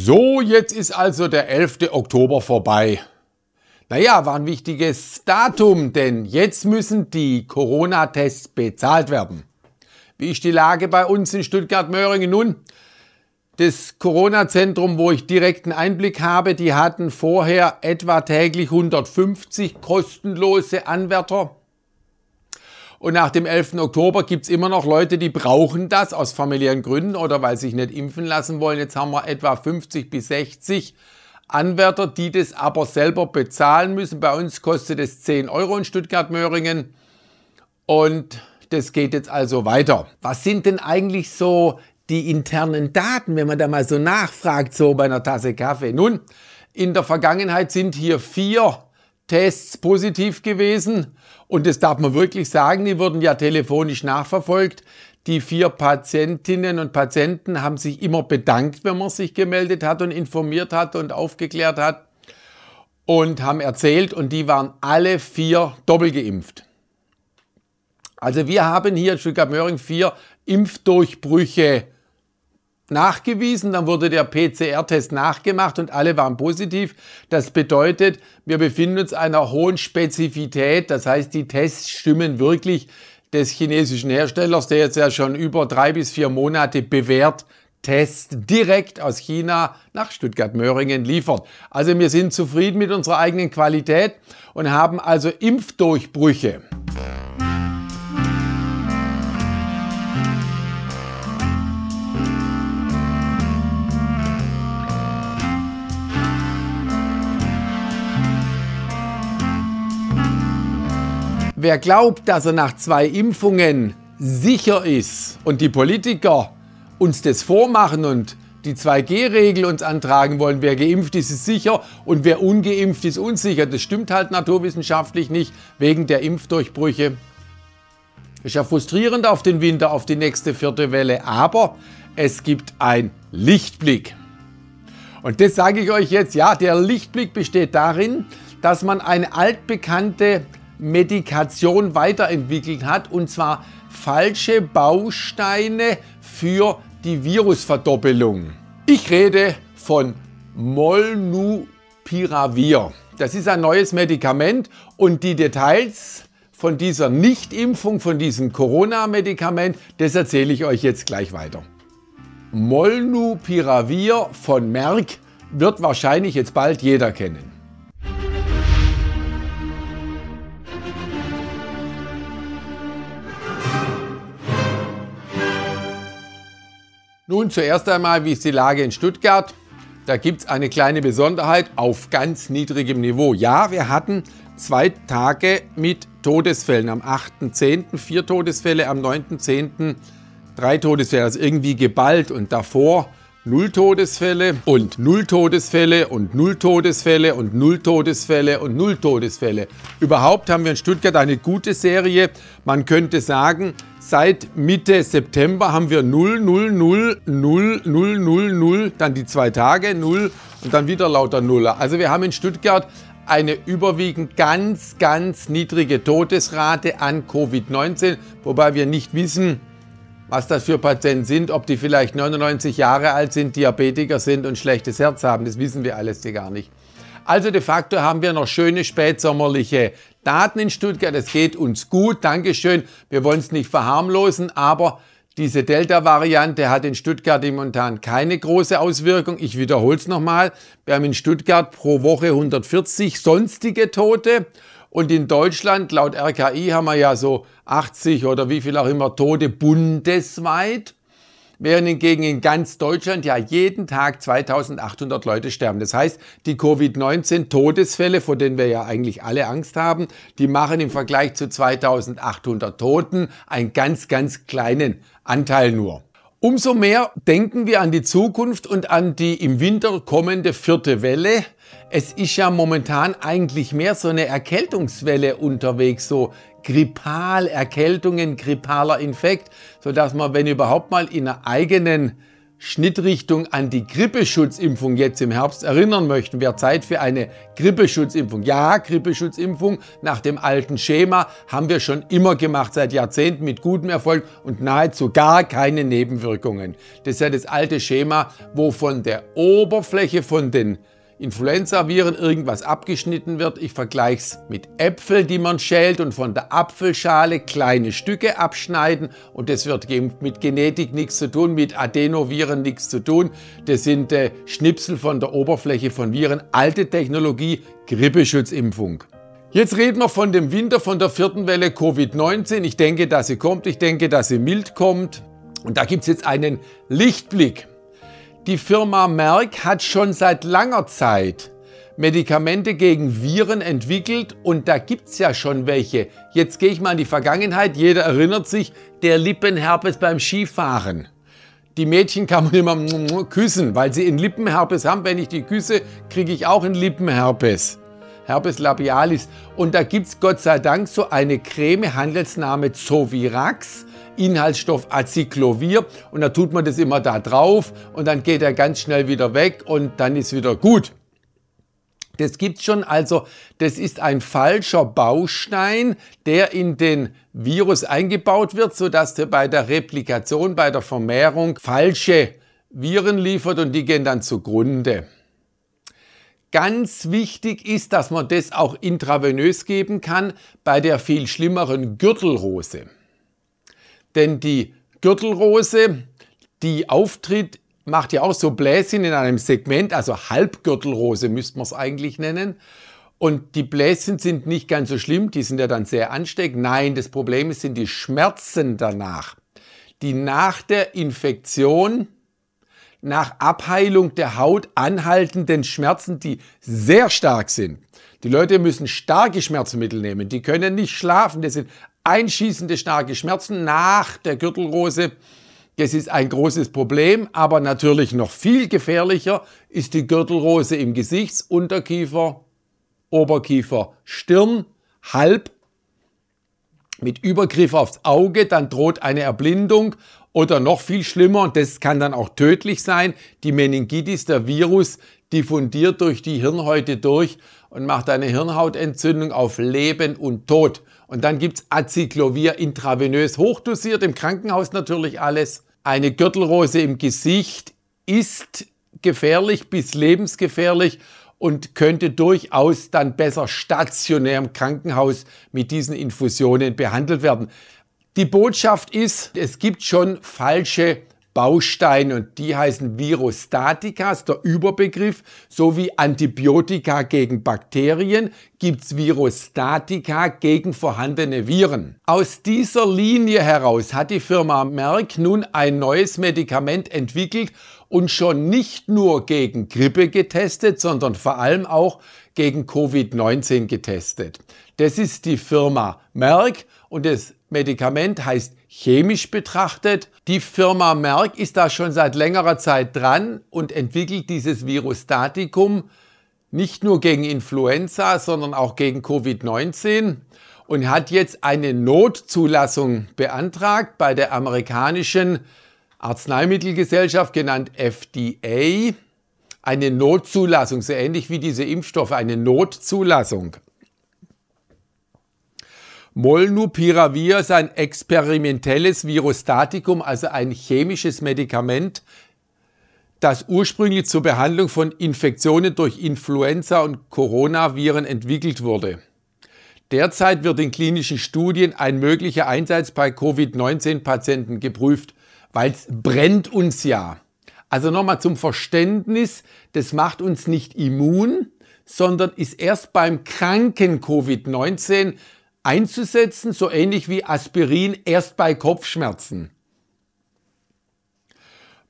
So, jetzt ist also der 11. Oktober vorbei. Naja, war ein wichtiges Datum, denn jetzt müssen die Corona-Tests bezahlt werden. Wie ist die Lage bei uns in Stuttgart-Möhringen nun? Das Corona-Zentrum, wo ich direkten Einblick habe, die hatten vorher etwa täglich 150 kostenlose Anwärter. Und nach dem 11. Oktober gibt es immer noch Leute, die brauchen das aus familiären Gründen oder weil sie sich nicht impfen lassen wollen. Jetzt haben wir etwa 50 bis 60 Anwärter, die das aber selber bezahlen müssen. Bei uns kostet es 10 Euro in Stuttgart-Möhringen. Und das geht jetzt also weiter. Was sind denn eigentlich so die internen Daten, wenn man da mal so nachfragt, so bei einer Tasse Kaffee? Nun, in der Vergangenheit sind hier vier Tests positiv gewesen. Und das darf man wirklich sagen, die wurden ja telefonisch nachverfolgt. Die vier Patientinnen und Patienten haben sich immer bedankt, wenn man sich gemeldet hat und informiert hat und aufgeklärt hat und haben erzählt und die waren alle vier doppelgeimpft. Also wir haben hier in Stuttgart-Möhring vier Impfdurchbrüche nachgewiesen, dann wurde der PCR-Test nachgemacht und alle waren positiv. Das bedeutet, wir befinden uns einer hohen Spezifität, das heißt, die Tests stimmen wirklich des chinesischen Herstellers, der jetzt ja schon über drei bis vier Monate bewährt Tests direkt aus China nach Stuttgart-Möhringen liefert. Also wir sind zufrieden mit unserer eigenen Qualität und haben also Impfdurchbrüche. Wer glaubt, dass er nach zwei Impfungen sicher ist und die Politiker uns das vormachen und die 2G-Regel uns antragen wollen, wer geimpft ist, ist sicher und wer ungeimpft ist unsicher. Das stimmt halt naturwissenschaftlich nicht wegen der Impfdurchbrüche. Ist ja frustrierend auf den Winter, auf die nächste vierte Welle, aber es gibt einen Lichtblick. Und das sage ich euch jetzt, ja, der Lichtblick besteht darin, dass man eine altbekannte Medikation weiterentwickelt hat, und zwar falsche Bausteine für die Virusverdoppelung. Ich rede von Molnupiravir. Das ist ein neues Medikament und die Details von dieser Nichtimpfung, von diesem Corona-Medikament, das erzähle ich euch jetzt gleich weiter. Molnupiravir von Merck wird wahrscheinlich jetzt bald jeder kennen. Nun zuerst einmal, wie ist die Lage in Stuttgart? Da gibt es eine kleine Besonderheit auf ganz niedrigem Niveau. Ja, wir hatten zwei Tage mit Todesfällen. Am 8.10. vier Todesfälle, am 9.10. drei Todesfälle. Also irgendwie geballt. Und davor null Todesfälle und null Todesfälle und null Todesfälle und null Todesfälle und null Todesfälle. Überhaupt haben wir in Stuttgart eine gute Serie. Man könnte sagen, seit Mitte September haben wir 0, 0, 0, 0, 0, 0, 0, dann die zwei Tage 0 und dann wieder lauter Nuller. Also wir haben in Stuttgart eine überwiegend ganz, ganz niedrige Todesrate an Covid-19, wobei wir nicht wissen, was das für Patienten sind, ob die vielleicht 99 Jahre alt sind, Diabetiker sind und schlechtes Herz haben, das wissen wir alles hier gar nicht. Also de facto haben wir noch schöne spätsommerliche Daten in Stuttgart. Es geht uns gut, Dankeschön. Wir wollen es nicht verharmlosen, aber diese Delta-Variante hat in Stuttgart im Montan keine große Auswirkung. Ich wiederhole es nochmal. Wir haben in Stuttgart pro Woche 140 sonstige Tote und in Deutschland, laut RKI, haben wir ja so 80 oder wie viel auch immer Tote bundesweit, während hingegen in ganz Deutschland ja jeden Tag 2800 Leute sterben. Das heißt, die Covid-19-Todesfälle, vor denen wir ja eigentlich alle Angst haben, die machen im Vergleich zu 2800 Toten einen ganz, ganz kleinen Anteil nur. Umso mehr denken wir an die Zukunft und an die im Winter kommende vierte Welle. Es ist ja momentan eigentlich mehr so eine Erkältungswelle unterwegs, so grippal Erkältungen, grippaler Infekt, sodass man, wenn überhaupt mal in einer eigenen Schnittrichtung an die Grippeschutzimpfung jetzt im Herbst erinnern möchten, wäre Zeit für eine Grippeschutzimpfung. Ja, Grippeschutzimpfung nach dem alten Schema haben wir schon immer gemacht, seit Jahrzehnten mit gutem Erfolg und nahezu gar keine Nebenwirkungen. Das ist ja das alte Schema, wo von der Oberfläche von den Influenzaviren irgendwas abgeschnitten wird. Ich vergleiche es mit Äpfeln, die man schält und von der Apfelschale kleine Stücke abschneiden. Und das wird mit Genetik nichts zu tun, mit Adenoviren nichts zu tun. Das sind äh, Schnipsel von der Oberfläche von Viren. Alte Technologie, Grippeschutzimpfung. Jetzt reden wir von dem Winter, von der vierten Welle Covid-19. Ich denke, dass sie kommt. Ich denke, dass sie mild kommt. Und da gibt es jetzt einen Lichtblick. Die Firma Merck hat schon seit langer Zeit Medikamente gegen Viren entwickelt und da gibt es ja schon welche. Jetzt gehe ich mal in die Vergangenheit. Jeder erinnert sich, der Lippenherpes beim Skifahren. Die Mädchen kann man immer küssen, weil sie einen Lippenherpes haben. Wenn ich die küsse, kriege ich auch einen Lippenherpes. Herpes labialis. Und da gibt es Gott sei Dank so eine Creme, Handelsname Zovirax. Inhaltsstoff Acyclovir und da tut man das immer da drauf und dann geht er ganz schnell wieder weg und dann ist wieder gut. Das gibt's schon, also das ist ein falscher Baustein, der in den Virus eingebaut wird, sodass der bei der Replikation, bei der Vermehrung falsche Viren liefert und die gehen dann zugrunde. Ganz wichtig ist, dass man das auch intravenös geben kann bei der viel schlimmeren Gürtelrose. Denn die Gürtelrose, die auftritt, macht ja auch so Bläschen in einem Segment, also Halbgürtelrose müsste man es eigentlich nennen. Und die Bläschen sind nicht ganz so schlimm, die sind ja dann sehr ansteckend. Nein, das Problem sind die Schmerzen danach, die nach der Infektion, nach Abheilung der Haut anhaltenden Schmerzen, die sehr stark sind. Die Leute müssen starke Schmerzmittel nehmen, die können nicht schlafen, das sind einschießende starke Schmerzen nach der Gürtelrose. Das ist ein großes Problem, aber natürlich noch viel gefährlicher ist die Gürtelrose im Gesichts-, Unterkiefer-, Oberkiefer-, Stirn-, Halb-, mit Übergriff aufs Auge, dann droht eine Erblindung oder noch viel schlimmer, und das kann dann auch tödlich sein, die Meningitis, der Virus diffundiert durch die Hirnhäute durch und macht eine Hirnhautentzündung auf Leben und Tod. Und dann gibt es Aciclovir intravenös hochdosiert, im Krankenhaus natürlich alles. Eine Gürtelrose im Gesicht ist gefährlich bis lebensgefährlich und könnte durchaus dann besser stationär im Krankenhaus mit diesen Infusionen behandelt werden. Die Botschaft ist, es gibt schon falsche Bausteine und die heißen Virostatika, ist der Überbegriff, sowie Antibiotika gegen Bakterien gibt es Virostatika gegen vorhandene Viren. Aus dieser Linie heraus hat die Firma Merck nun ein neues Medikament entwickelt und schon nicht nur gegen Grippe getestet, sondern vor allem auch gegen Covid-19 getestet. Das ist die Firma Merck und das Medikament heißt Chemisch betrachtet, die Firma Merck ist da schon seit längerer Zeit dran und entwickelt dieses Virustatikum nicht nur gegen Influenza, sondern auch gegen Covid-19 und hat jetzt eine Notzulassung beantragt bei der amerikanischen Arzneimittelgesellschaft, genannt FDA. Eine Notzulassung, so ähnlich wie diese Impfstoffe, eine Notzulassung. Molnupiravir ist ein experimentelles Virostatikum, also ein chemisches Medikament, das ursprünglich zur Behandlung von Infektionen durch Influenza und Coronaviren entwickelt wurde. Derzeit wird in klinischen Studien ein möglicher Einsatz bei Covid-19-Patienten geprüft, weil es brennt uns ja. Also nochmal zum Verständnis, das macht uns nicht immun, sondern ist erst beim kranken Covid-19 einzusetzen, so ähnlich wie Aspirin erst bei Kopfschmerzen.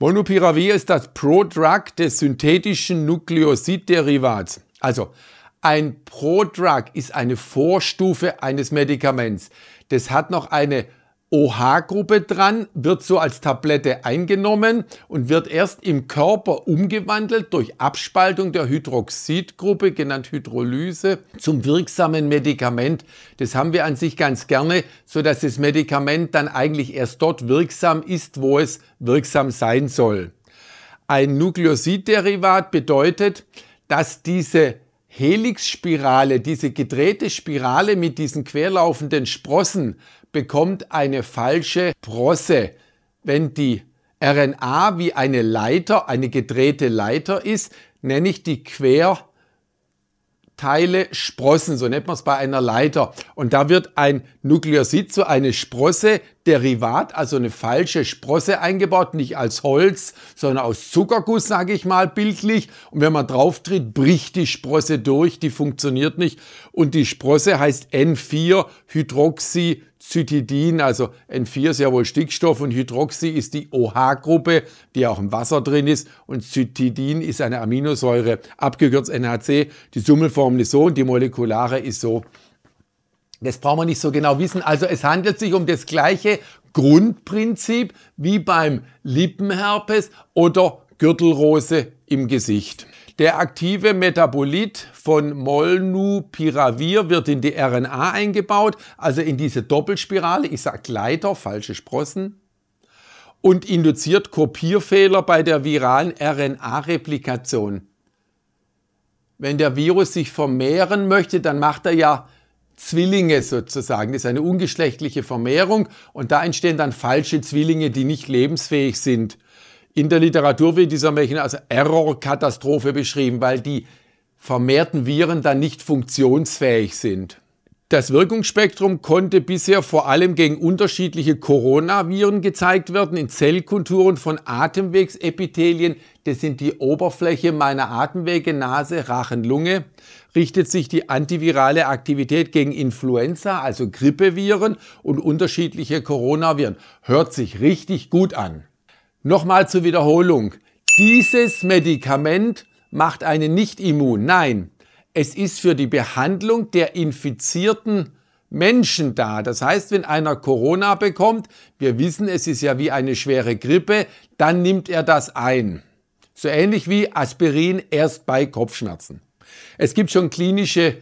Monopiravir ist das Prodrug des synthetischen Nukleosidderivat. Also ein Prodrug ist eine Vorstufe eines Medikaments. Das hat noch eine OH-Gruppe dran, wird so als Tablette eingenommen und wird erst im Körper umgewandelt durch Abspaltung der Hydroxidgruppe, genannt Hydrolyse, zum wirksamen Medikament. Das haben wir an sich ganz gerne, so dass das Medikament dann eigentlich erst dort wirksam ist, wo es wirksam sein soll. Ein Nukleosidderivat bedeutet, dass diese Helixspirale, diese gedrehte Spirale mit diesen querlaufenden Sprossen, bekommt eine falsche Brosse. Wenn die RNA wie eine Leiter, eine gedrehte Leiter ist, nenne ich die quer Teile sprossen, so nennt man es bei einer Leiter. Und da wird ein Nukleosid, so eine Sprosse, Derivat, also eine falsche Sprosse eingebaut, nicht als Holz, sondern aus Zuckerguss, sage ich mal bildlich. Und wenn man drauf tritt, bricht die Sprosse durch, die funktioniert nicht. Und die Sprosse heißt N4-Hydroxy Cytidin, also N4 ist ja wohl Stickstoff und Hydroxy ist die OH-Gruppe, die auch im Wasser drin ist und Cytidin ist eine Aminosäure, abgekürzt NHC. Die Summelformel ist so und die molekulare ist so. Das brauchen wir nicht so genau wissen. Also es handelt sich um das gleiche Grundprinzip wie beim Lippenherpes oder Gürtelrose im Gesicht. Der aktive Metabolit von Molnupiravir wird in die RNA eingebaut, also in diese Doppelspirale, ich sage Leiter, falsche Sprossen, und induziert Kopierfehler bei der viralen RNA-Replikation. Wenn der Virus sich vermehren möchte, dann macht er ja Zwillinge sozusagen. Das ist eine ungeschlechtliche Vermehrung und da entstehen dann falsche Zwillinge, die nicht lebensfähig sind. In der Literatur wird dieser Märchen als Error-Katastrophe beschrieben, weil die vermehrten Viren dann nicht funktionsfähig sind. Das Wirkungsspektrum konnte bisher vor allem gegen unterschiedliche Coronaviren gezeigt werden in Zellkulturen von Atemwegsepithelien. Das sind die Oberfläche meiner Atemwege, Nase, Rachen, Lunge. Richtet sich die antivirale Aktivität gegen Influenza, also Grippeviren und unterschiedliche Coronaviren. Hört sich richtig gut an. Nochmal zur Wiederholung. Dieses Medikament macht einen nicht immun. Nein, es ist für die Behandlung der infizierten Menschen da. Das heißt, wenn einer Corona bekommt, wir wissen, es ist ja wie eine schwere Grippe, dann nimmt er das ein. So ähnlich wie Aspirin erst bei Kopfschmerzen. Es gibt schon klinische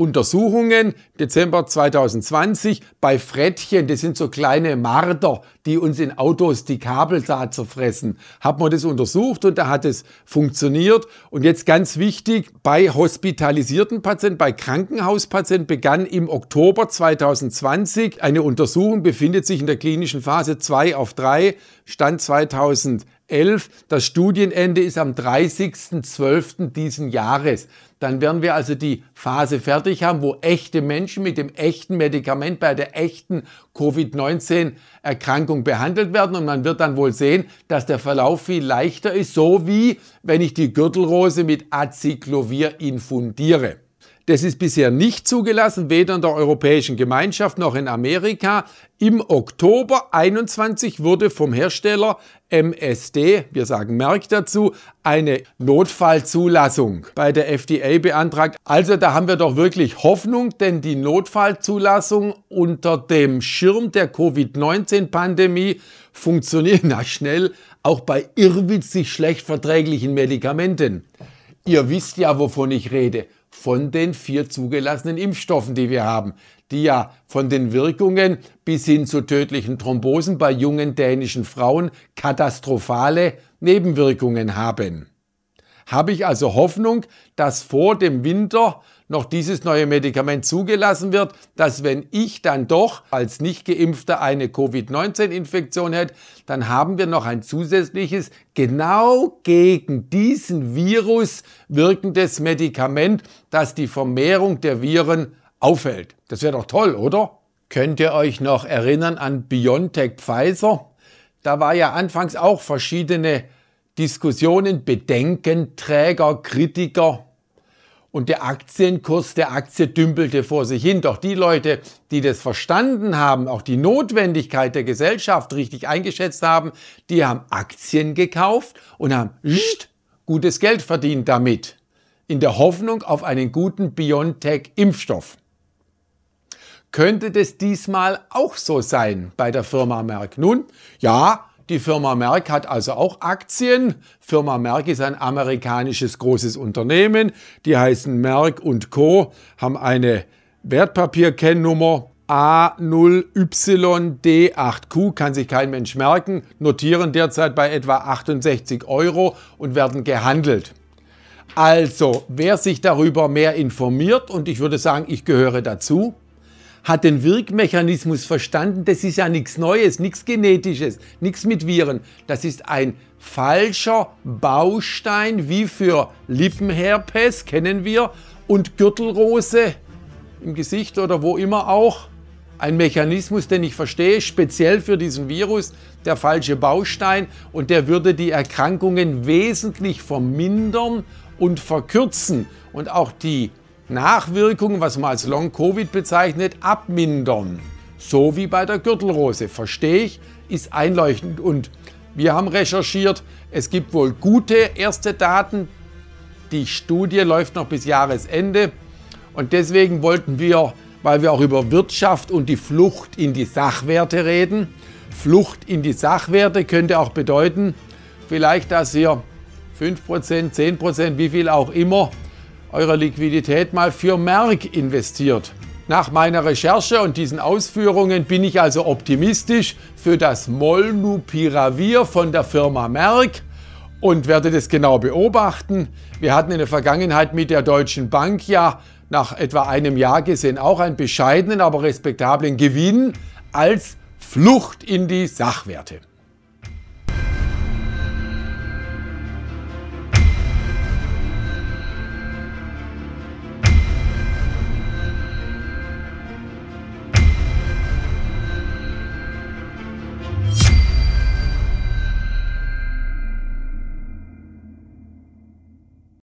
Untersuchungen, Dezember 2020, bei Frettchen, das sind so kleine Marder, die uns in Autos die Kabelsaat zerfressen, hat man das untersucht und da hat es funktioniert. Und jetzt ganz wichtig, bei hospitalisierten Patienten, bei Krankenhauspatienten begann im Oktober 2020 eine Untersuchung, befindet sich in der klinischen Phase 2 auf 3, Stand 2000. 11. Das Studienende ist am 30.12. diesen Jahres. Dann werden wir also die Phase fertig haben, wo echte Menschen mit dem echten Medikament bei der echten Covid-19-Erkrankung behandelt werden. Und man wird dann wohl sehen, dass der Verlauf viel leichter ist, so wie wenn ich die Gürtelrose mit Acyclovir infundiere das ist bisher nicht zugelassen, weder in der Europäischen Gemeinschaft noch in Amerika. Im Oktober 2021 wurde vom Hersteller MSD, wir sagen Merck dazu, eine Notfallzulassung bei der FDA beantragt. Also da haben wir doch wirklich Hoffnung, denn die Notfallzulassung unter dem Schirm der Covid-19-Pandemie funktioniert na schnell auch bei irrwitzig schlecht verträglichen Medikamenten. Ihr wisst ja, wovon ich rede von den vier zugelassenen Impfstoffen, die wir haben, die ja von den Wirkungen bis hin zu tödlichen Thrombosen bei jungen dänischen Frauen katastrophale Nebenwirkungen haben. Habe ich also Hoffnung, dass vor dem Winter noch dieses neue Medikament zugelassen wird, dass wenn ich dann doch als nicht geimpfter eine Covid-19-Infektion hätte, dann haben wir noch ein zusätzliches, genau gegen diesen Virus wirkendes Medikament, das die Vermehrung der Viren aufhält. Das wäre doch toll, oder? Könnt ihr euch noch erinnern an BioNTech Pfizer? Da war ja anfangs auch verschiedene Diskussionen, Bedenken, Träger, Kritiker und der Aktienkurs der Aktie dümpelte vor sich hin. Doch die Leute, die das verstanden haben, auch die Notwendigkeit der Gesellschaft richtig eingeschätzt haben, die haben Aktien gekauft und haben gutes Geld verdient damit, in der Hoffnung auf einen guten BioNTech-Impfstoff. Könnte das diesmal auch so sein bei der Firma Merck? Nun, ja, die Firma Merck hat also auch Aktien. Firma Merck ist ein amerikanisches großes Unternehmen. Die heißen Merck und Co. haben eine Wertpapierkennnummer A0YD8Q, kann sich kein Mensch merken, notieren derzeit bei etwa 68 Euro und werden gehandelt. Also, wer sich darüber mehr informiert, und ich würde sagen, ich gehöre dazu, hat den Wirkmechanismus verstanden. Das ist ja nichts Neues, nichts Genetisches, nichts mit Viren. Das ist ein falscher Baustein wie für Lippenherpes, kennen wir, und Gürtelrose im Gesicht oder wo immer auch. Ein Mechanismus, den ich verstehe, speziell für diesen Virus, der falsche Baustein und der würde die Erkrankungen wesentlich vermindern und verkürzen und auch die Nachwirkungen, was man als Long-Covid bezeichnet, abmindern. So wie bei der Gürtelrose. Verstehe ich, ist einleuchtend. Und wir haben recherchiert, es gibt wohl gute erste Daten. Die Studie läuft noch bis Jahresende. Und deswegen wollten wir, weil wir auch über Wirtschaft und die Flucht in die Sachwerte reden, Flucht in die Sachwerte könnte auch bedeuten, vielleicht, dass ihr 5%, 10%, wie viel auch immer, eurer Liquidität mal für Merck investiert. Nach meiner Recherche und diesen Ausführungen bin ich also optimistisch für das Molnupiravir von der Firma Merck und werde das genau beobachten. Wir hatten in der Vergangenheit mit der Deutschen Bank ja nach etwa einem Jahr gesehen auch einen bescheidenen, aber respektablen Gewinn als Flucht in die Sachwerte.